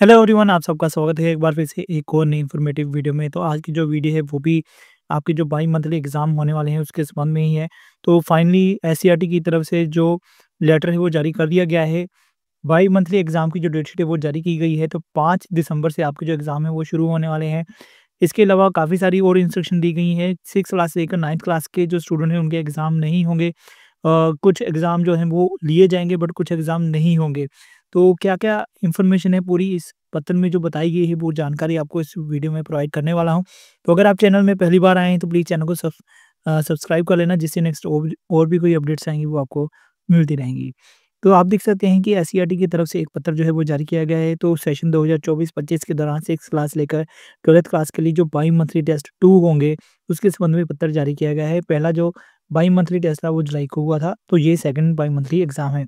hello everyone आप सबका स्वागत है एक बार फिर से एक और नई इन्फॉर्मेटिव वीडियो में तो आज की जो वीडियो है वो भी आपके जो बाई मंथली एग्ज़ाम होने वाले हैं उसके संबंध में ही है तो फाइनली एस e की तरफ से जो लेटर है वो जारी कर दिया गया है बाई मंथली एग्ज़ाम की जो डेट शीट है वो जारी की गई है तो पाँच दिसंबर से आपके जो एग्ज़ाम है वो शुरू होने वाले हैं इसके अलावा काफ़ी सारी और इंस्ट्रक्शन दी गई हैं सिक्स क्लास से लेकर नाइन्थ क्लास के जो स्टूडेंट हैं उनके एग्ज़ाम नहीं होंगे कुछ एग्ज़ाम जो हैं वो लिए जाएंगे बट कुछ एग्ज़ाम नहीं होंगे तो क्या क्या इन्फॉर्मेशन है पूरी इस पत्र में जो बताई गई है वो जानकारी आपको इस वीडियो में प्रोवाइड करने वाला हूँ तो अगर आप चैनल में पहली बार आए हैं तो प्लीज़ चैनल को सब्सक्राइब कर लेना जिससे नेक्स्ट और भी कोई अपडेट्स आएंगी वो आपको मिलती रहेंगी तो आप देख सकते हैं कि एस e की तरफ से एक पत्र जो है वो जारी किया गया है तो सेशन 2024-25 के दौरान सिक्स क्लास लेकर ट्वेल्थ क्लास के लिए जो बाई मंथली टेस्ट टू होंगे उसके संबंध में पत्र जारी किया गया है पहला जो बाई मंथली टेस्ट था वो जुलाई को हुआ था तो ये सेकंड बाई मंथली एग्जाम है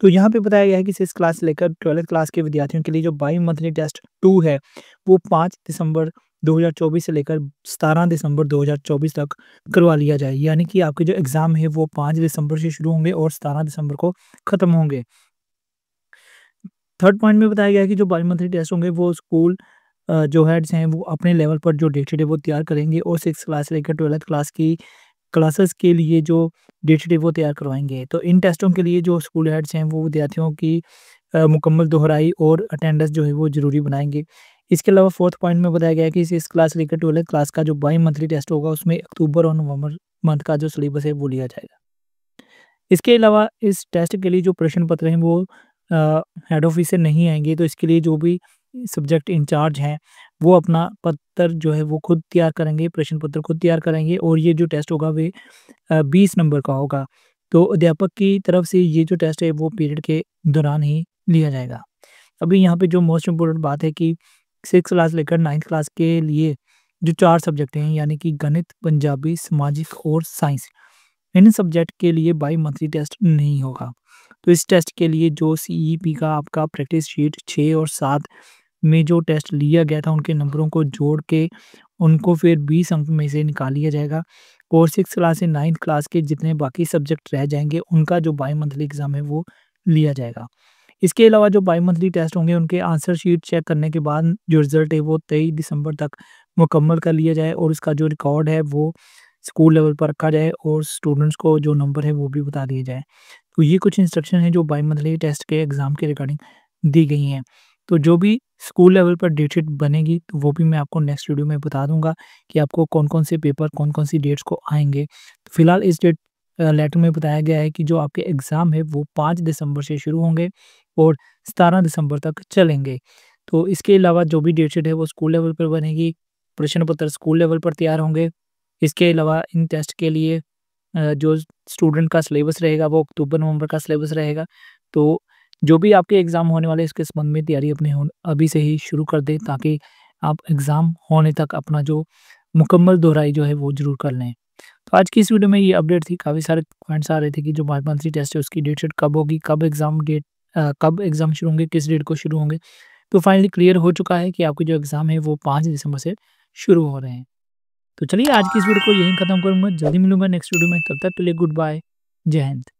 तो यहाँ पे बताया गया है कि सिक्स क्लास से लेकर ट्वेल्थ क्लास के विद्यार्थियों के लिए जो बाई मंथली टेस्ट टू है वो पाँच दिसंबर 2024 से लेकर सतारह दिसंबर 2024 तक करवा लिया जाए यानी कि आपके जो एग्ज़ाम है वो पाँच दिसंबर से शुरू होंगे और सतारह दिसंबर को ख़त्म होंगे थर्ड पॉइंट में बताया गया है कि जो बाई मंथली टेस्ट होंगे वो स्कूल जो हेड्स हैं वो अपने लेवल पर जो डेट शीट है वो तैयार करेंगे और सिक्स क्लास से लेकर ट्वेल्थ क्लास की क्लासेस के लिए जो टू डे वो तैयार करवाएंगे तो इन टेस्टों के लिए जो स्कूल हेड्स हैं वो विद्यार्थियों की मुकम्मल दोहराई और अटेंडेंस जो है वो ज़रूरी बनाएंगे इसके अलावा फोर्थ पॉइंट में बताया गया कि इस क्लास लेकर ट्वेल्थ क्लास का जो बाई मंथली टेस्ट होगा उसमें अक्टूबर और नवंबर मंथ का जो सिलेबस है वो लिया जाएगा इसके अलावा इस टेस्ट के लिए जो प्रश्न पत्र हैं वो हेड ऑफिस से नहीं आएंगे तो इसके लिए जो भी सब्जेक्ट इंचार्ज हैं वो अपना पत्र जो है वो खुद तैयार करेंगे प्रश्न पत्र खुद तैयार करेंगे और ये जो टेस्ट होगा वे बीस नंबर का होगा तो अध्यापक की तरफ से ये जो टेस्ट है वो पीरियड के दौरान ही लिया जाएगा अभी यहाँ पे जो मोस्ट इम्पोर्टेंट बात है कि सिक्स क्लास लेकर नाइन्थ क्लास के लिए जो चार सब्जेक्ट हैं यानी कि गणित पंजाबी सामाजिक और साइंस इन सब्जेक्ट के लिए बाई मंथली टेस्ट नहीं होगा तो इस टेस्ट के लिए जो सी ई पी का आपका प्रैक्टिस शीट छः और सात में जो टेस्ट लिया गया था उनके नंबरों को जोड़ के उनको फिर बीस अंक में से निकाल लिया जाएगा और सिक्स क्लास से नाइन्थ क्लास के जितने बाकी सब्जेक्ट रह जाएंगे उनका जो बाई मंथली एग्ज़ाम है वो लिया जाएगा इसके अलावा जो बाई मंथली टेस्ट होंगे उनके आंसर शीट चेक करने के बाद जो रिज़ल्ट है वो तेईस दिसंबर तक मुकम्मल कर लिया जाए और उसका जो रिकॉर्ड है वो स्कूल लेवल पर रखा जाए और स्टूडेंट्स को जो नंबर है वो भी बता दिए जाए तो ये कुछ इंस्ट्रक्शन है जो बाई मंथली टेस्ट के एग्ज़ाम के रिगार्डिंग दी गई हैं तो जो भी स्कूल लेवल पर डेट शीट बनेगी तो वो भी मैं आपको नेक्स्ट वीडियो में बता दूंगा कि आपको कौन कौन से पेपर कौन कौन सी डेट्स को आएंगे तो फिलहाल इस डेट लेटर में बताया गया है कि जो आपके एग्ज़ाम है वो पाँच दिसंबर से शुरू होंगे और सतारह दिसंबर तक चलेंगे तो इसके अलावा जो भी डेट शीट है वो स्कूल लेवल पर बनेगी प्रश्न पत्र स्कूल लेवल पर तैयार होंगे इसके अलावा इन टेस्ट के लिए जो स्टूडेंट का सिलेबस रहेगा वो अक्टूबर नवंबर का सिलेबस रहेगा तो जो भी आपके एग्ज़ाम होने वाले इसके संबंध में तैयारी अपने अभी से ही शुरू कर दें ताकि आप एग्ज़ाम होने तक अपना जो मुकम्मल दोहराई जो है वो ज़रूर कर लें तो आज की इस वीडियो में ये अपडेट थी काफ़ी सारे पॉइंट्स आ रहे थे कि जो मार्च मंथली टेस्ट है उसकी डेट शीट कब होगी कब एग्ज़ाम डेट कब एग्ज़ाम शुरू होंगे किस डेट को शुरू होंगे तो फाइनली क्लियर हो चुका है कि आपके जो एग्ज़ाम है वो पाँच दिसंबर से शुरू हो रहे हैं तो चलिए आज की इस वीडियो को यहीं खत्म करूँगा जल्दी मिलूंगा नेक्स्ट वीडियो में तब तक के लिए गुड बाय जय हिंद